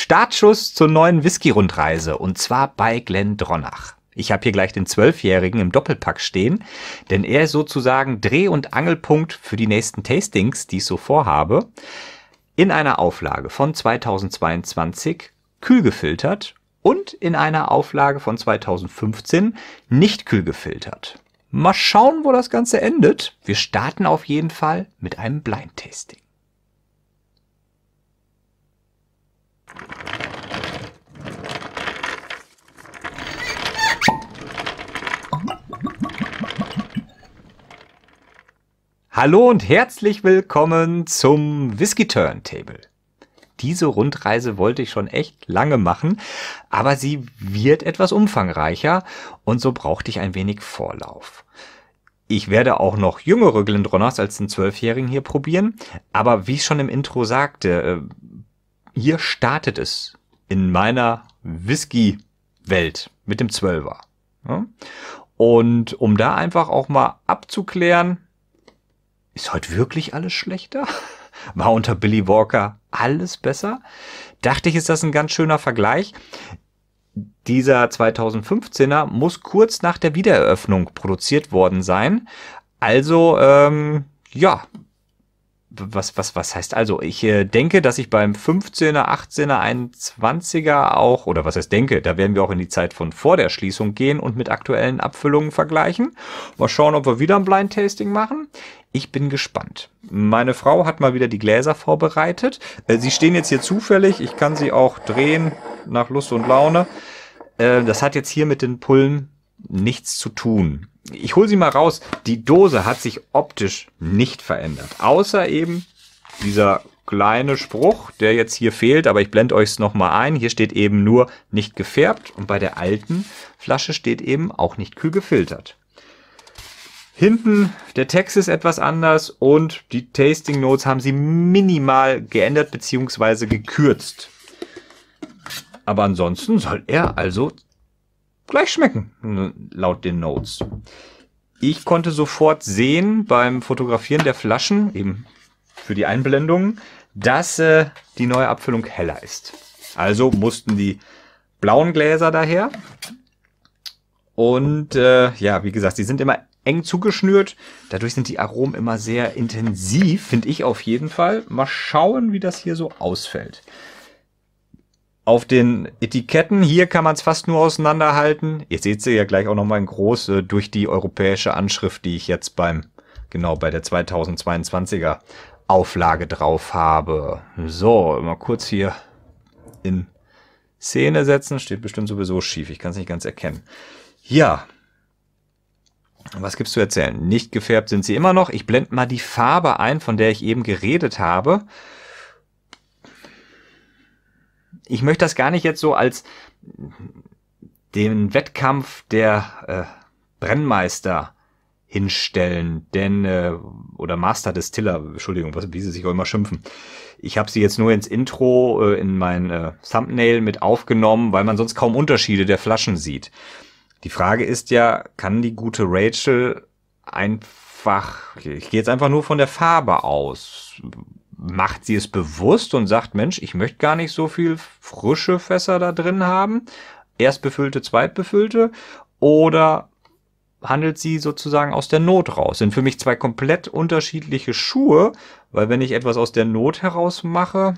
Startschuss zur neuen Whisky-Rundreise und zwar bei Glenn Dronach. Ich habe hier gleich den Zwölfjährigen im Doppelpack stehen, denn er ist sozusagen Dreh- und Angelpunkt für die nächsten Tastings, die ich so vorhabe. In einer Auflage von 2022 kühl gefiltert und in einer Auflage von 2015 nicht kühl gefiltert. Mal schauen, wo das Ganze endet. Wir starten auf jeden Fall mit einem Blind Tasting. Hallo und herzlich willkommen zum Whisky Turntable. Diese Rundreise wollte ich schon echt lange machen, aber sie wird etwas umfangreicher und so brauchte ich ein wenig Vorlauf. Ich werde auch noch jüngere Glendronners als den Zwölfjährigen hier probieren, aber wie ich schon im Intro sagte, äh, hier startet es in meiner Whisky-Welt mit dem Zwölfer. Und um da einfach auch mal abzuklären, ist heute wirklich alles schlechter? War unter Billy Walker alles besser? Dachte ich, ist das ein ganz schöner Vergleich. Dieser 2015er muss kurz nach der Wiedereröffnung produziert worden sein. Also, ähm, ja, was, was, was heißt also? Ich äh, denke, dass ich beim 15er, 18er, 21er auch, oder was heißt denke, da werden wir auch in die Zeit von vor der Schließung gehen und mit aktuellen Abfüllungen vergleichen. Mal schauen, ob wir wieder ein Blind Tasting machen. Ich bin gespannt. Meine Frau hat mal wieder die Gläser vorbereitet. Äh, sie stehen jetzt hier zufällig. Ich kann sie auch drehen nach Lust und Laune. Äh, das hat jetzt hier mit den Pullen nichts zu tun ich hole sie mal raus. Die Dose hat sich optisch nicht verändert. Außer eben dieser kleine Spruch, der jetzt hier fehlt, aber ich blende euch es nochmal ein. Hier steht eben nur nicht gefärbt und bei der alten Flasche steht eben auch nicht kühl gefiltert. Hinten der Text ist etwas anders und die Tasting Notes haben sie minimal geändert bzw. gekürzt. Aber ansonsten soll er also gleich schmecken, ne, laut den Notes. Ich konnte sofort sehen beim Fotografieren der Flaschen, eben für die Einblendung, dass äh, die neue Abfüllung heller ist. Also mussten die blauen Gläser daher. Und äh, ja, wie gesagt, die sind immer eng zugeschnürt. Dadurch sind die Aromen immer sehr intensiv, finde ich auf jeden Fall. Mal schauen, wie das hier so ausfällt auf den Etiketten. Hier kann man es fast nur auseinanderhalten. Ihr seht sie ja gleich auch nochmal in groß äh, durch die europäische Anschrift, die ich jetzt beim, genau, bei der 2022er Auflage drauf habe. So, mal kurz hier in Szene setzen. Steht bestimmt sowieso schief. Ich kann es nicht ganz erkennen. Ja. Was gibt's zu erzählen? Nicht gefärbt sind sie immer noch. Ich blende mal die Farbe ein, von der ich eben geredet habe ich möchte das gar nicht jetzt so als den Wettkampf der äh, Brennmeister hinstellen, denn äh, oder Master Distiller, Entschuldigung, was, wie sie sich auch immer schimpfen. Ich habe sie jetzt nur ins Intro, äh, in mein äh, Thumbnail mit aufgenommen, weil man sonst kaum Unterschiede der Flaschen sieht. Die Frage ist ja, kann die gute Rachel einfach, ich gehe jetzt einfach nur von der Farbe aus, macht sie es bewusst und sagt, Mensch, ich möchte gar nicht so viel frische Fässer da drin haben, erstbefüllte, zweitbefüllte, oder handelt sie sozusagen aus der Not raus? Sind für mich zwei komplett unterschiedliche Schuhe, weil wenn ich etwas aus der Not heraus mache,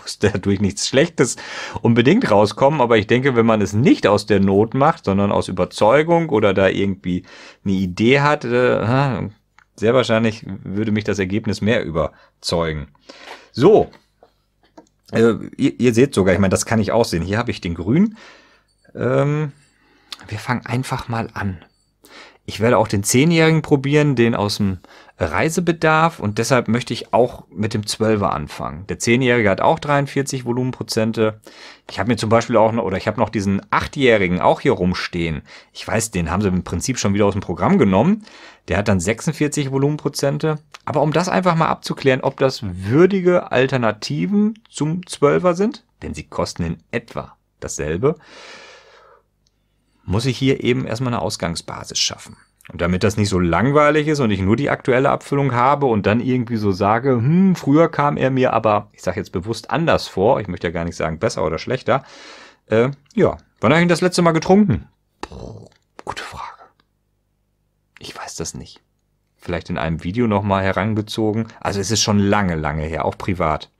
muss dadurch nichts Schlechtes unbedingt rauskommen, aber ich denke, wenn man es nicht aus der Not macht, sondern aus Überzeugung oder da irgendwie eine Idee hat, äh, sehr wahrscheinlich würde mich das Ergebnis mehr überzeugen. So, äh, ihr, ihr, seht sogar, ich meine, das kann ich auch sehen. Hier habe ich den grün. Ähm, wir fangen einfach mal an. Ich werde auch den Zehnjährigen probieren, den aus dem Reisebedarf und deshalb möchte ich auch mit dem 12er anfangen. Der 10-Jährige hat auch 43 Volumenprozente. Ich habe mir zum Beispiel auch noch, oder ich habe noch diesen 8-Jährigen auch hier rumstehen. Ich weiß, den haben sie im Prinzip schon wieder aus dem Programm genommen. Der hat dann 46 Volumenprozente. Aber um das einfach mal abzuklären, ob das würdige Alternativen zum 12er sind, denn sie kosten in etwa dasselbe, muss ich hier eben erstmal eine Ausgangsbasis schaffen. Und damit das nicht so langweilig ist und ich nur die aktuelle Abfüllung habe und dann irgendwie so sage, hm, früher kam er mir aber, ich sage jetzt bewusst anders vor, ich möchte ja gar nicht sagen besser oder schlechter. Äh, ja, wann habe ich ihn das letzte Mal getrunken? Puh, gute Frage. Ich weiß das nicht. Vielleicht in einem Video nochmal herangezogen. Also es ist schon lange, lange her, auch privat.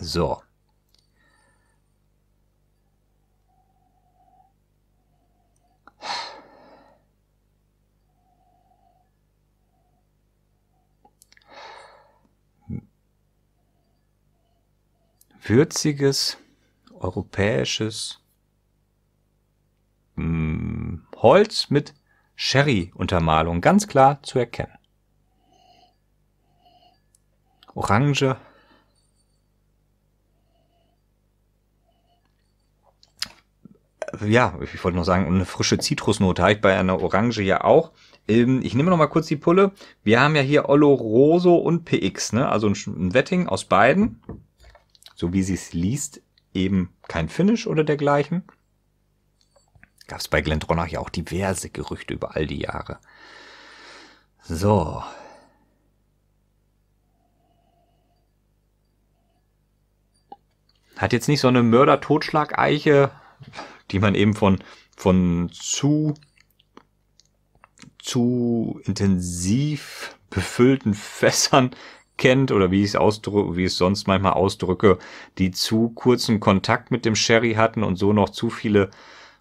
So, würziges, europäisches mh, mm, Holz mit Sherry-Untermalung, ganz klar zu erkennen. Orange. Ja, ich wollte noch sagen, eine frische Zitrusnote habe ich bei einer Orange ja auch. Ähm, ich nehme noch mal kurz die Pulle. Wir haben ja hier Oloroso und PX, ne? also ein Wetting aus beiden so wie sie es liest, eben kein Finish oder dergleichen. Gab es bei Glendronach ja auch diverse Gerüchte über all die Jahre. So. Hat jetzt nicht so eine Mörder-Totschlag-Eiche, die man eben von, von zu, zu intensiv befüllten Fässern kennt oder wie ich es ausdrücke, wie ich es sonst manchmal ausdrücke, die zu kurzen Kontakt mit dem Sherry hatten und so noch zu viele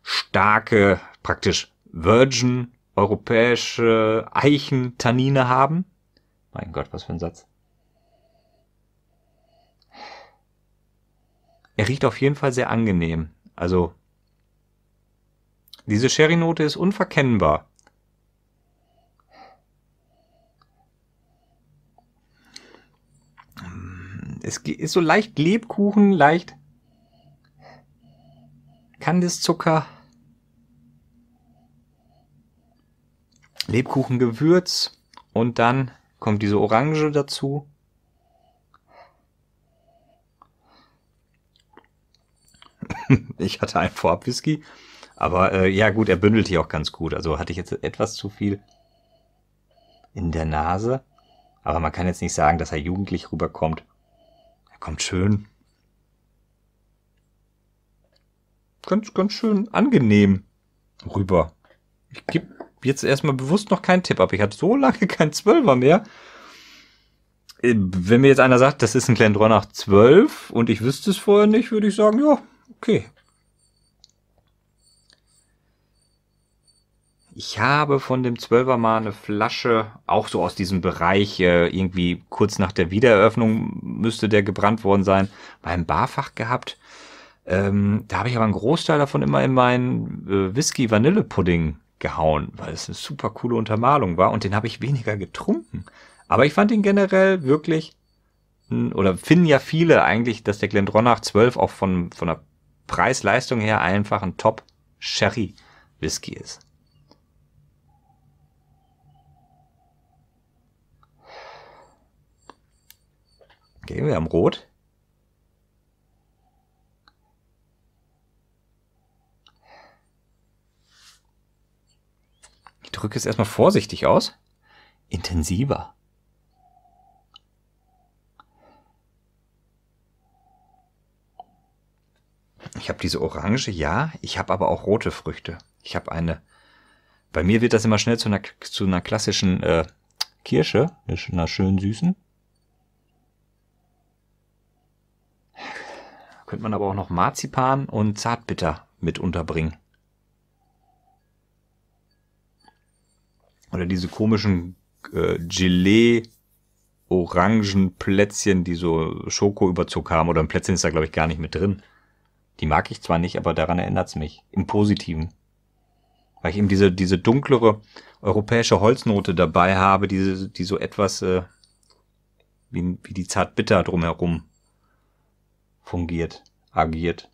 starke, praktisch virgin europäische Eichentannine haben. Mein Gott, was für ein Satz. Er riecht auf jeden Fall sehr angenehm. Also diese Sherry-Note ist unverkennbar. Es ist so leicht Lebkuchen, leicht Kandiszucker. Lebkuchengewürz und dann kommt diese Orange dazu. ich hatte einen vorab Whisky, aber äh, ja gut, er bündelt hier auch ganz gut. Also hatte ich jetzt etwas zu viel in der Nase, aber man kann jetzt nicht sagen, dass er jugendlich rüberkommt kommt schön. Ganz, ganz schön angenehm rüber. Ich gebe jetzt erstmal bewusst noch keinen Tipp ab. Ich hatte so lange keinen Zwölfer mehr. Äh, wenn mir jetzt einer sagt, das ist ein Glendronach 12 und ich wüsste es vorher nicht, würde ich sagen, ja, okay, Ich habe von dem Zwölfer mal eine Flasche, auch so aus diesem Bereich, äh, irgendwie kurz nach der Wiedereröffnung müsste der gebrannt worden sein, beim Barfach gehabt. Ähm, da habe ich aber einen Großteil davon immer in meinen äh, Whisky-Vanille-Pudding gehauen, weil es eine super coole Untermalung war und den habe ich weniger getrunken. Aber ich fand ihn generell wirklich, oder finden ja viele eigentlich, dass der Glendronach 12 auch von, von der Preis-Leistung her einfach ein Top-Sherry-Whisky ist. Okay, wir haben Rot. Ich drücke es erstmal vorsichtig aus. Intensiver. Ich habe diese orange, ja. Ich habe aber auch rote Früchte. Ich habe eine. Bei mir wird das immer schnell zu einer, zu einer klassischen äh, Kirsche, einer schönen süßen. Könnte man aber auch noch Marzipan und Zartbitter mit unterbringen. Oder diese komischen äh, Gelee Orangenplätzchen, die so Schokoüberzug haben oder ein Plätzchen ist da glaube ich gar nicht mit drin. Die mag ich zwar nicht, aber daran erinnert es mich. Im Positiven. Weil ich eben diese, diese dunklere europäische Holznote dabei habe, diese, die so etwas äh, wie, wie die Zartbitter drumherum fungiert, agiert.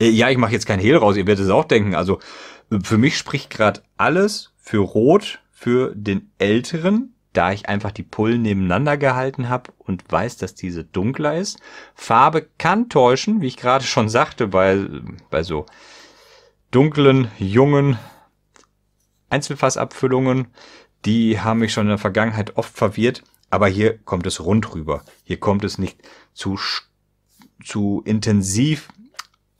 Ja, ich mache jetzt kein Hehl raus, ihr werdet es auch denken. Also für mich spricht gerade alles für Rot, für den Älteren, da ich einfach die Pullen nebeneinander gehalten habe und weiß, dass diese dunkler ist. Farbe kann täuschen, wie ich gerade schon sagte, bei, bei so dunklen, jungen Einzelfassabfüllungen die haben mich schon in der Vergangenheit oft verwirrt, aber hier kommt es rund rüber. Hier kommt es nicht zu, zu intensiv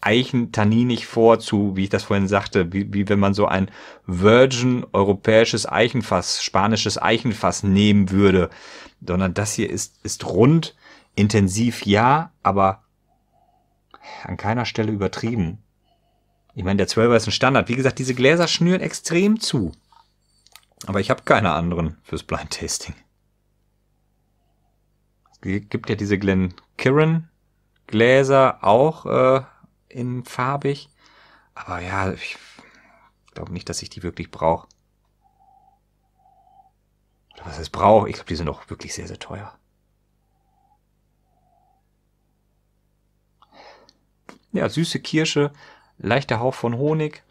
eichentaninig vor, zu, wie ich das vorhin sagte, wie, wie wenn man so ein virgin europäisches Eichenfass, spanisches Eichenfass nehmen würde, sondern das hier ist, ist rund, intensiv ja, aber an keiner Stelle übertrieben. Ich meine, der 12er ist ein Standard. Wie gesagt, diese Gläser schnüren extrem zu. Aber ich habe keine anderen fürs Blind Tasting. Es gibt ja diese Glen Kirin Gläser auch äh, in farbig. Aber ja, ich glaube nicht, dass ich die wirklich brauche. Oder was es brauche? Ich glaube, die sind auch wirklich sehr, sehr teuer. Ja, süße Kirsche, leichter Hauch von Honig.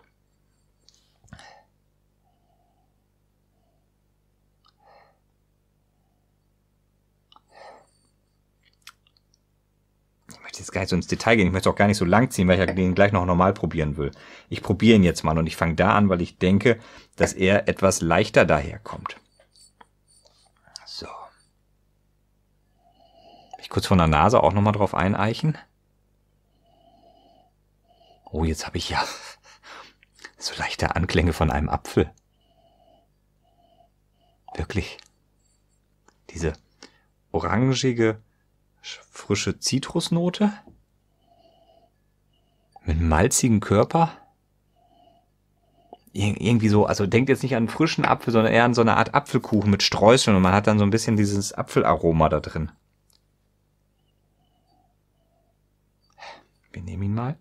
jetzt gar nicht so ins Detail gehen. Ich möchte auch gar nicht so lang ziehen, weil ich ja den gleich noch normal probieren will. Ich probiere ihn jetzt mal und ich fange da an, weil ich denke, dass er etwas leichter daherkommt. So. Ich kurz von der Nase auch nochmal drauf eineichen. Oh, jetzt habe ich ja so leichte Anklänge von einem Apfel. Wirklich. Diese orangige, frische Zitrusnote mit malzigen Körper. Ir irgendwie so, also denkt jetzt nicht an frischen Apfel, sondern eher an so eine Art Apfelkuchen mit Streuseln und man hat dann so ein bisschen dieses Apfelaroma da drin. Wir nehmen ihn mal.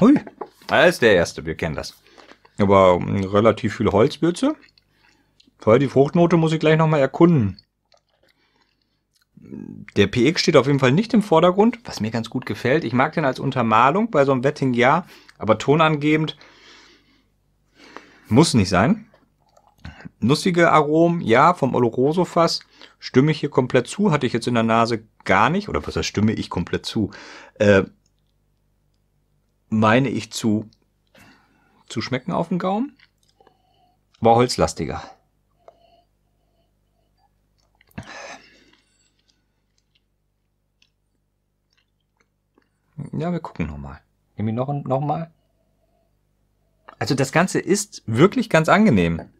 Ui. Das ist der erste, wir kennen das. Aber ähm, relativ viel Holzbürze. Vorher die Fruchtnote muss ich gleich nochmal erkunden. Der PX steht auf jeden Fall nicht im Vordergrund, was mir ganz gut gefällt. Ich mag den als Untermalung bei so einem Wetting ja, aber tonangebend muss nicht sein. Nussige Aromen, ja, vom Oloroso Fass stimme ich hier komplett zu. Hatte ich jetzt in der Nase gar nicht. Oder was heißt, stimme ich komplett zu? Äh, meine ich zu, zu schmecken auf dem Gaumen. War holzlastiger. Ja, wir gucken nochmal. Nehmen wir noch, noch mal. Also das Ganze ist wirklich ganz angenehm.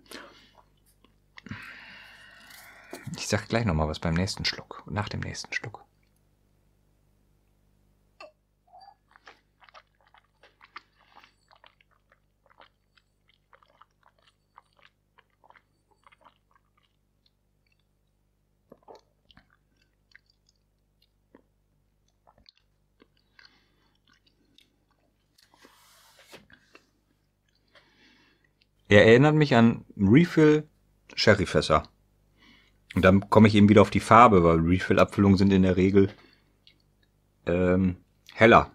Ich sage gleich nochmal was beim nächsten Schluck, nach dem nächsten Schluck. Er erinnert mich an Refill Sherryfässer. Und dann komme ich eben wieder auf die Farbe, weil Refill-Abfüllungen sind in der Regel ähm, heller.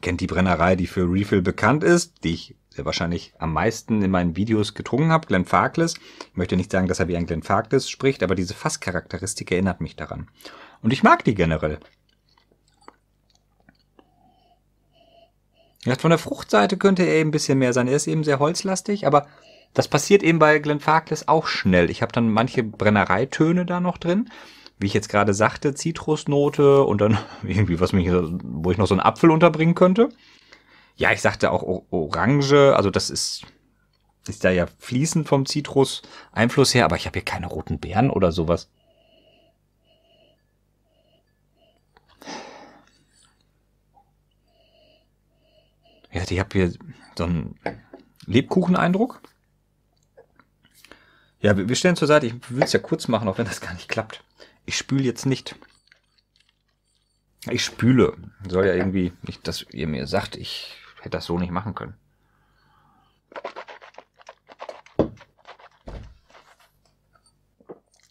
Kennt die Brennerei, die für Refill bekannt ist, die ich sehr wahrscheinlich am meisten in meinen Videos getrunken habe, Glenn Glenfarclas. Ich möchte nicht sagen, dass er wie ein Glenn Glenfarclas spricht, aber diese Fasscharakteristik erinnert mich daran. Und ich mag die generell. Ja, von der Fruchtseite könnte er eben ein bisschen mehr sein. Er ist eben sehr holzlastig, aber das passiert eben bei Glenfarclas auch schnell. Ich habe dann manche Brennereitöne da noch drin. Wie ich jetzt gerade sagte, Zitrusnote und dann irgendwie, was mich, wo ich noch so einen Apfel unterbringen könnte. Ja, ich sagte auch Orange, also das ist, ist da ja fließend vom Zitrus-Einfluss her, aber ich habe hier keine roten Beeren oder sowas. Wie gesagt, ich habe hier so einen Lebkucheneindruck. Ja, wir stellen zur Seite. Ich will es ja kurz machen, auch wenn das gar nicht klappt. Ich spüle jetzt nicht. Ich spüle. Soll ja irgendwie nicht, dass ihr mir sagt, ich hätte das so nicht machen können.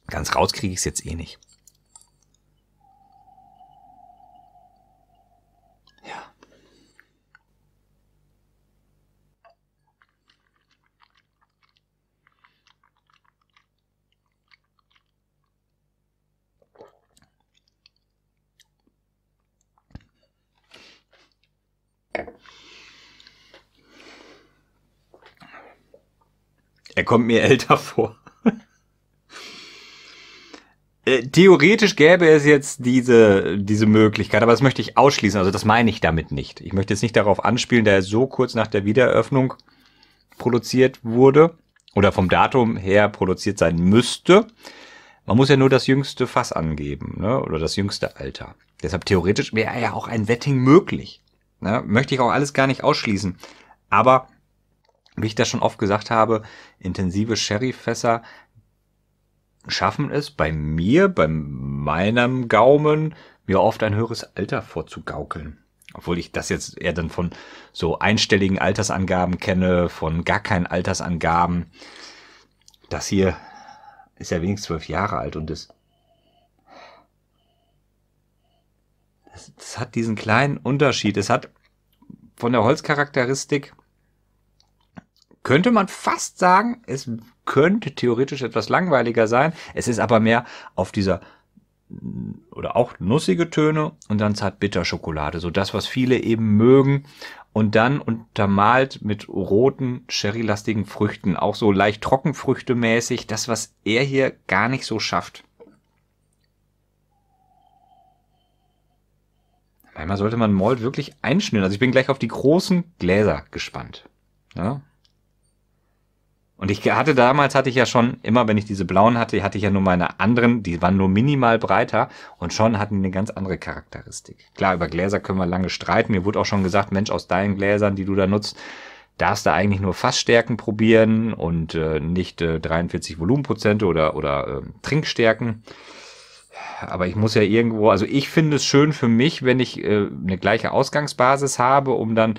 Ganz raus kriege ich es jetzt eh nicht. Er kommt mir älter vor. Äh, theoretisch gäbe es jetzt diese, diese Möglichkeit, aber das möchte ich ausschließen. Also das meine ich damit nicht. Ich möchte jetzt nicht darauf anspielen, da er so kurz nach der Wiedereröffnung produziert wurde oder vom Datum her produziert sein müsste. Man muss ja nur das jüngste Fass angeben ne? oder das jüngste Alter. Deshalb theoretisch wäre ja auch ein Wetting möglich. Ne? Möchte ich auch alles gar nicht ausschließen. Aber wie ich das schon oft gesagt habe, intensive Sherryfässer schaffen es bei mir, bei meinem Gaumen, mir oft ein höheres Alter vorzugaukeln. Obwohl ich das jetzt eher dann von so einstelligen Altersangaben kenne, von gar keinen Altersangaben. Das hier ist ja wenigstens zwölf Jahre alt und ist. Es hat diesen kleinen Unterschied. Es hat von der Holzcharakteristik könnte man fast sagen, es könnte theoretisch etwas langweiliger sein. Es ist aber mehr auf dieser oder auch nussige Töne und dann zart bitter Schokolade, so das was viele eben mögen und dann untermalt mit roten sherrylastigen Früchten, auch so leicht trockenfrüchtemäßig, das was er hier gar nicht so schafft. Einmal sollte man Malt wirklich einschnüren. Also ich bin gleich auf die großen Gläser gespannt. Ja, und ich hatte damals, hatte ich ja schon, immer wenn ich diese blauen hatte, hatte ich ja nur meine anderen, die waren nur minimal breiter und schon hatten die eine ganz andere Charakteristik. Klar, über Gläser können wir lange streiten. Mir wurde auch schon gesagt, Mensch, aus deinen Gläsern, die du da nutzt, darfst du eigentlich nur Fassstärken probieren und äh, nicht äh, 43 Volumenprozente oder, oder äh, Trinkstärken. Aber ich muss ja irgendwo, also ich finde es schön für mich, wenn ich äh, eine gleiche Ausgangsbasis habe, um dann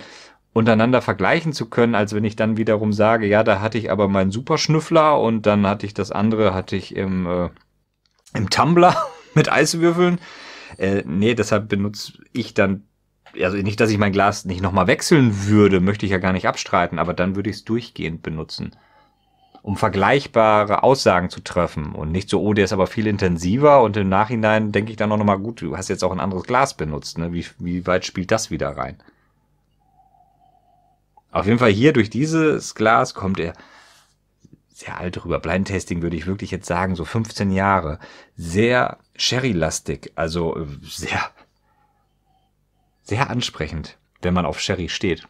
untereinander vergleichen zu können, als wenn ich dann wiederum sage, ja, da hatte ich aber meinen Superschnüffler und dann hatte ich das andere, hatte ich im, äh, im Tumblr mit Eiswürfeln. Äh, nee, deshalb benutze ich dann, also nicht, dass ich mein Glas nicht nochmal wechseln würde, möchte ich ja gar nicht abstreiten, aber dann würde ich es durchgehend benutzen, um vergleichbare Aussagen zu treffen und nicht so, oh, der ist aber viel intensiver und im Nachhinein denke ich dann auch nochmal, gut, du hast jetzt auch ein anderes Glas benutzt, ne? wie, wie weit spielt das wieder rein? Auf jeden Fall hier durch dieses Glas kommt er sehr alt rüber. Blind Tasting würde ich wirklich jetzt sagen, so 15 Jahre. Sehr Sherry-lastig, also äh, sehr, sehr ansprechend, wenn man auf Sherry steht.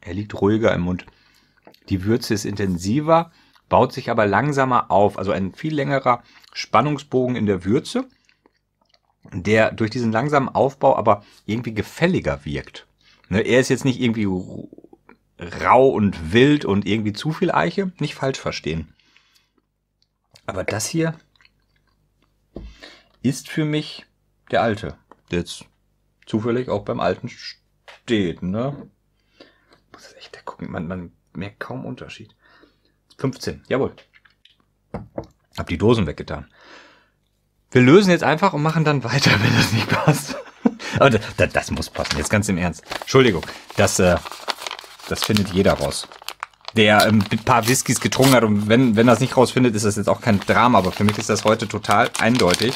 Er liegt ruhiger im Mund. Die Würze ist intensiver, baut sich aber langsamer auf. Also ein viel längerer Spannungsbogen in der Würze, der durch diesen langsamen Aufbau aber irgendwie gefälliger wirkt. Ne, er ist jetzt nicht irgendwie rau und wild und irgendwie zu viel Eiche. Nicht falsch verstehen. Aber das hier ist für mich der alte, der jetzt zufällig auch beim alten steht. Ne? Muss echt gucken. Man, man merke kaum Unterschied. 15, jawohl. Hab die Dosen weggetan. Wir lösen jetzt einfach und machen dann weiter, wenn das nicht passt. Aber das, das, muss passen, jetzt ganz im Ernst. Entschuldigung, das, äh, das findet jeder raus. Der ähm, ein paar Whiskys getrunken hat und wenn, wenn das nicht rausfindet, ist das jetzt auch kein Drama. Aber für mich ist das heute total eindeutig.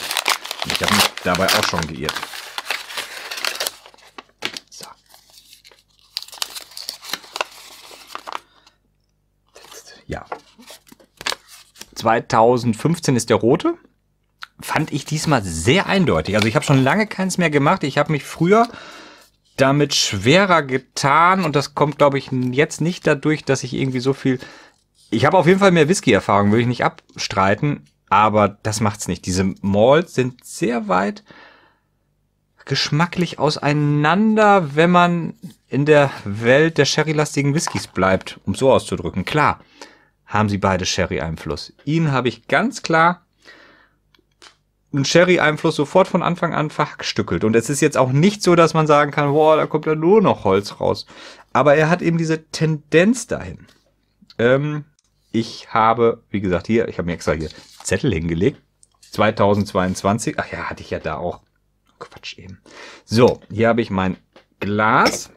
Ich habe mich dabei auch schon geirrt. Ja. 2015 ist der rote. Fand ich diesmal sehr eindeutig. Also ich habe schon lange keins mehr gemacht. Ich habe mich früher damit schwerer getan und das kommt, glaube ich, jetzt nicht dadurch, dass ich irgendwie so viel. Ich habe auf jeden Fall mehr Whisky-Erfahrung, würde ich nicht abstreiten, aber das macht's nicht. Diese Malls sind sehr weit geschmacklich auseinander, wenn man in der Welt der sherry-lastigen Whiskys bleibt, um so auszudrücken. Klar, haben sie beide Sherry-Einfluss. Ihn habe ich ganz klar einen Sherry-Einfluss sofort von Anfang an verhackstückelt. Und es ist jetzt auch nicht so, dass man sagen kann, boah, da kommt ja nur noch Holz raus. Aber er hat eben diese Tendenz dahin. Ähm, ich habe, wie gesagt, hier, ich habe mir extra hier Zettel hingelegt. 2022, ach ja, hatte ich ja da auch. Quatsch eben. So, hier habe ich mein Glas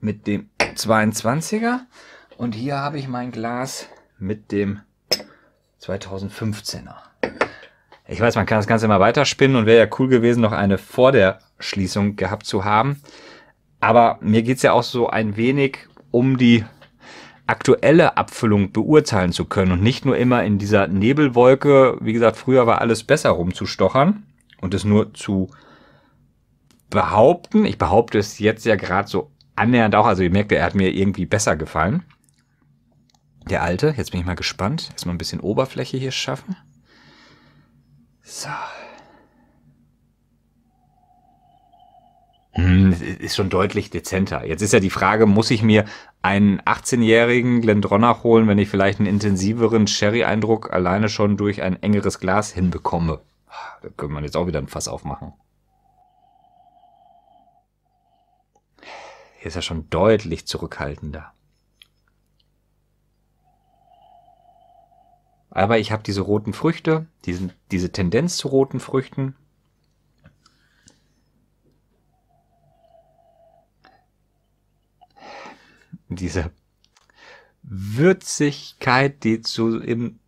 mit dem 22er. Und hier habe ich mein Glas mit dem 2015er. Ich weiß, man kann das Ganze immer weiterspinnen und wäre ja cool gewesen, noch eine vor der Schließung gehabt zu haben. Aber mir geht's ja auch so ein wenig um die aktuelle Abfüllung beurteilen zu können und nicht nur immer in dieser Nebelwolke, wie gesagt, früher war alles besser rumzustochern und es nur zu behaupten. Ich behaupte es jetzt ja gerade so annähernd auch, also ihr merkt, er hat mir irgendwie besser gefallen. Der alte, jetzt bin ich mal gespannt. Erstmal ein bisschen Oberfläche hier schaffen. So. Hm, ist schon deutlich dezenter. Jetzt ist ja die Frage, muss ich mir einen 18-jährigen Glendronach holen, wenn ich vielleicht einen intensiveren Sherry-Eindruck alleine schon durch ein engeres Glas hinbekomme? Da könnte man jetzt auch wieder ein Fass aufmachen. Hier ist er schon deutlich zurückhaltender. Aber ich habe diese roten Früchte, diesen, diese Tendenz zu roten Früchten. Diese Würzigkeit, die zu im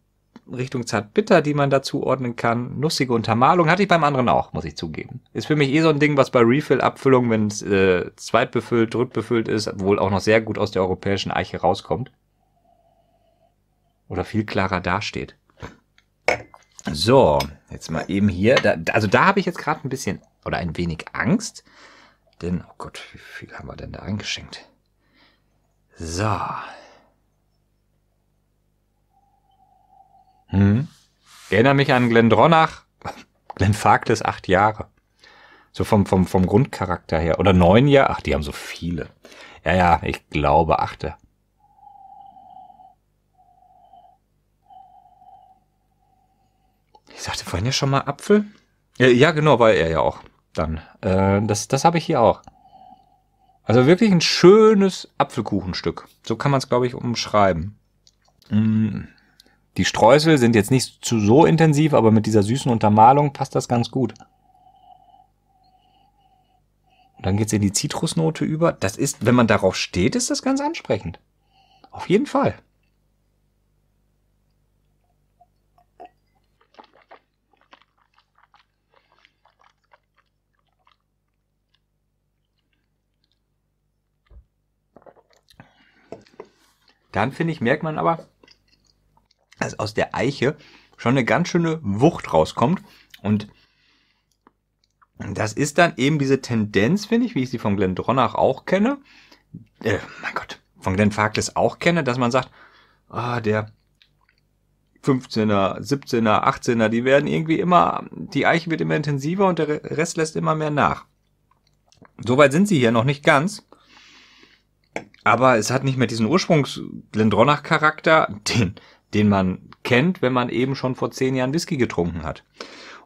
Richtung zartbitter, die man dazu ordnen kann. Nussige Untermalung hatte ich beim anderen auch, muss ich zugeben. Ist für mich eh so ein Ding, was bei Refill-Abfüllung, wenn es äh, zweitbefüllt, drittbefüllt ist, wohl auch noch sehr gut aus der europäischen Eiche rauskommt oder viel klarer dasteht. So, jetzt mal eben hier. Da, also da habe ich jetzt gerade ein bisschen oder ein wenig Angst. Denn, oh Gott, wie viel haben wir denn da eingeschenkt? So. Hm. Ich erinnere mich an Glenn Dronach. Glendronach, Glenfarkles acht Jahre. So vom, vom, vom Grundcharakter her. Oder neun Jahre. Ach, die haben so viele. Ja, ja, ich glaube achte. Ich sagte vorhin ja schon mal Apfel. Ja, genau, weil er ja auch dann. Äh, das das habe ich hier auch. Also wirklich ein schönes Apfelkuchenstück. So kann man es, glaube ich, umschreiben. Mm. Die Streusel sind jetzt nicht zu so intensiv, aber mit dieser süßen Untermalung passt das ganz gut. Und dann geht es in die Zitrusnote über. Das ist, wenn man darauf steht, ist das ganz ansprechend. Auf jeden Fall. dann finde ich, merkt man aber, dass aus der Eiche schon eine ganz schöne Wucht rauskommt. Und das ist dann eben diese Tendenz, finde ich, wie ich sie von Glenn Dronach auch kenne, äh, mein Gott, von Glenn Farkless auch kenne, dass man sagt, ah, der 15er, 17er, 18er, die werden irgendwie immer, die Eiche wird immer intensiver und der Rest lässt immer mehr nach. Soweit sind sie hier noch nicht ganz. Aber es hat nicht mehr diesen Ursprungs-Glendronach-Charakter, den, den man kennt, wenn man eben schon vor zehn Jahren Whisky getrunken hat.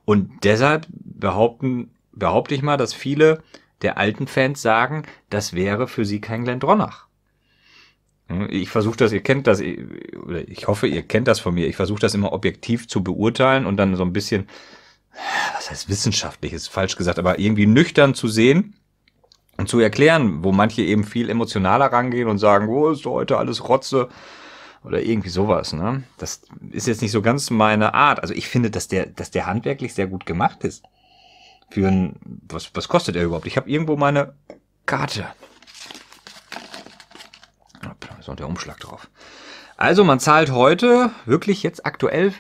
Und deshalb behaupten, behaupte ich mal, dass viele der alten Fans sagen, das wäre für sie kein Glendronach. Hm, ich versuche das, ihr kennt das, ich hoffe, ihr kennt das von mir. Ich versuche das immer objektiv zu beurteilen und dann so ein bisschen, was heißt wissenschaftlich, ist falsch gesagt, aber irgendwie nüchtern zu sehen und zu erklären, wo manche eben viel emotionaler rangehen und sagen, wo oh, ist heute alles Rotze oder irgendwie sowas. Ne? Das ist jetzt nicht so ganz meine Art. Also ich finde, dass der, dass der handwerklich sehr gut gemacht ist. Für ein, was, was kostet er überhaupt? Ich habe irgendwo meine Karte. Da ist noch der Umschlag drauf. Also man zahlt heute, wirklich jetzt aktuell,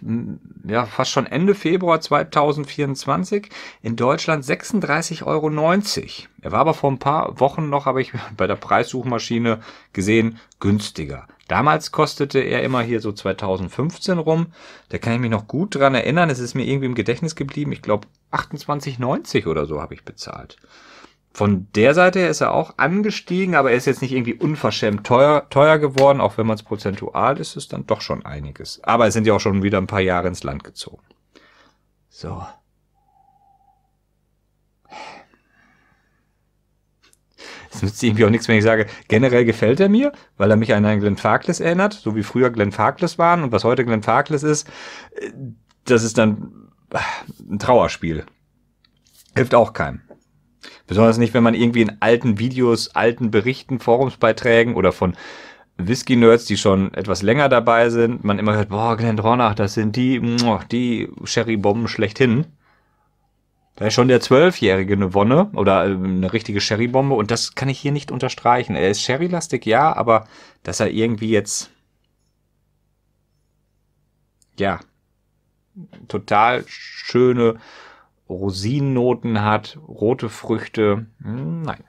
ja fast schon Ende Februar 2024, in Deutschland 36,90 Euro. Er war aber vor ein paar Wochen noch, habe ich bei der Preissuchmaschine gesehen, günstiger. Damals kostete er immer hier so 2015 rum. Da kann ich mich noch gut dran erinnern. Es ist mir irgendwie im Gedächtnis geblieben. Ich glaube 28,90 oder so habe ich bezahlt von der Seite her ist er auch angestiegen, aber er ist jetzt nicht irgendwie unverschämt teuer, teuer geworden. Auch wenn man es prozentual ist, ist dann doch schon einiges. Aber es sind ja auch schon wieder ein paar Jahre ins Land gezogen. So. Es nützt irgendwie auch nichts, wenn ich sage, generell gefällt er mir, weil er mich an einen Glenn Farkless erinnert, so wie früher Glenn Farkless waren und was heute Glenn Farkless ist. Das ist dann ah, ein Trauerspiel. Hilft auch keinem. Besonders nicht, wenn man irgendwie in alten Videos, alten Berichten, Forumsbeiträgen oder von Whisky-Nerds, die schon etwas länger dabei sind, man immer hört, boah, Glenn Dronach, das sind die, die Sherry-Bomben schlechthin. Da ist schon der Zwölfjährige eine Wonne oder äh, eine richtige Sherry-Bombe und das kann ich hier nicht unterstreichen. Er ist Sherry-lastig, ja, aber dass er irgendwie jetzt, ja, total schöne Rosinennoten hat, rote Früchte. Hm, nein.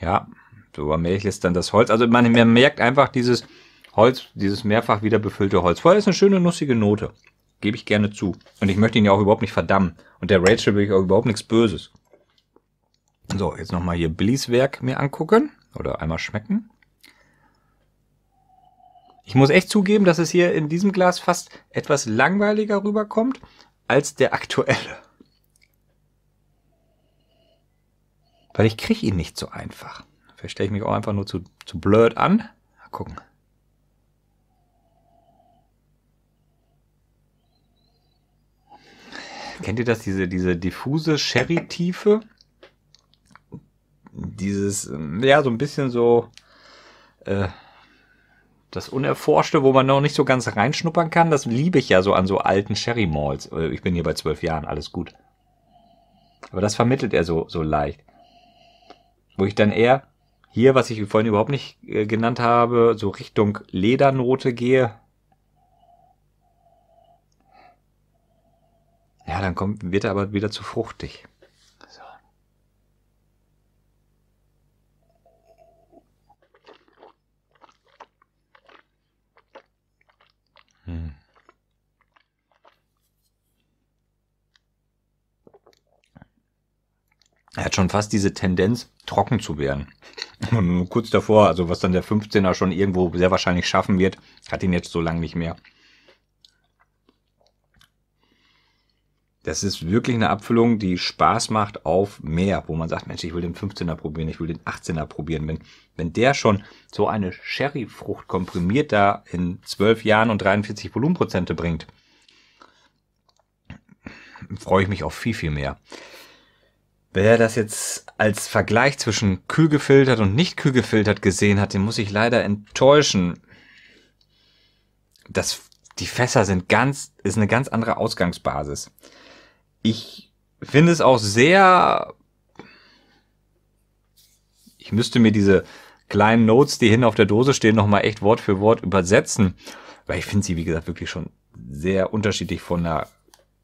Ja, so übermelcht ist dann das Holz. Also man, man merkt einfach dieses Holz, dieses mehrfach wieder befüllte Holz. Vorher ist eine schöne nussige Note. Gebe ich gerne zu. Und ich möchte ihn ja auch überhaupt nicht verdammen. Und der Rachel will ich auch überhaupt nichts Böses. So, jetzt nochmal hier Billys Werk mir angucken. Oder einmal schmecken. Ich muss echt zugeben, dass es hier in diesem Glas fast etwas langweiliger rüberkommt als der aktuelle. Weil ich kriege ihn nicht so einfach. Vielleicht stelle ich mich auch einfach nur zu, zu blöd an. Mal gucken. Kennt ihr das, diese, diese diffuse Sherry-Tiefe? Dieses, ähm, ja, so ein bisschen so äh, das Unerforschte, wo man noch nicht so ganz reinschnuppern kann. Das liebe ich ja so an so alten Sherry-Malls. Äh, ich bin hier bei zwölf Jahren, alles gut. Aber das vermittelt er so, so leicht. Wo ich dann eher hier, was ich vorhin überhaupt nicht äh, genannt habe, so Richtung Ledernote gehe, Ja, dann kommt, wird er aber wieder zu fruchtig. So. Hm. Er hat schon fast diese Tendenz, trocken zu werden. Und kurz davor, also was dann der 15er schon irgendwo sehr wahrscheinlich schaffen wird, hat ihn jetzt so lange nicht mehr. Das ist wirklich eine Abfüllung, die Spaß macht auf mehr, wo man sagt, Mensch, ich will den 15er probieren, ich will den 18er probieren. Wenn, wenn der schon so eine Sherryfrucht komprimiert da in 12 Jahren und 43 Volumenprozente bringt, freue ich mich auf viel, viel mehr. Wer das jetzt als Vergleich zwischen kühlgefiltert und nicht kühlgefiltert gesehen hat, den muss ich leider enttäuschen. Das, die Fässer sind ganz, ist eine ganz andere Ausgangsbasis ich finde es auch sehr. Ich müsste mir diese kleinen Notes, die hinten auf der Dose stehen, nochmal echt Wort für Wort übersetzen. Weil ich finde sie, wie gesagt, wirklich schon sehr unterschiedlich von der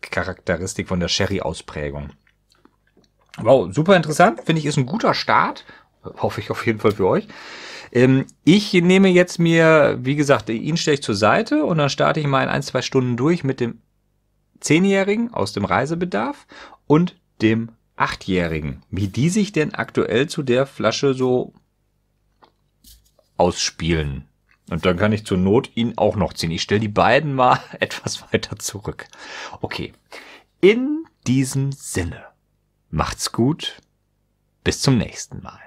Charakteristik, von der Sherry-Ausprägung. Wow, super interessant. Finde ich, ist ein guter Start. Hoffe ich auf jeden Fall für euch. Ähm, ich nehme jetzt mir, wie gesagt, ihn stelle ich zur Seite und dann starte ich mal in ein, zwei Stunden durch mit dem Zehnjährigen aus dem Reisebedarf und dem Achtjährigen, wie die sich denn aktuell zu der Flasche so ausspielen. Und dann kann ich zur Not ihn auch noch ziehen. Ich stelle die beiden mal etwas weiter zurück. Okay. In diesem Sinne, macht's gut. Bis zum nächsten Mal.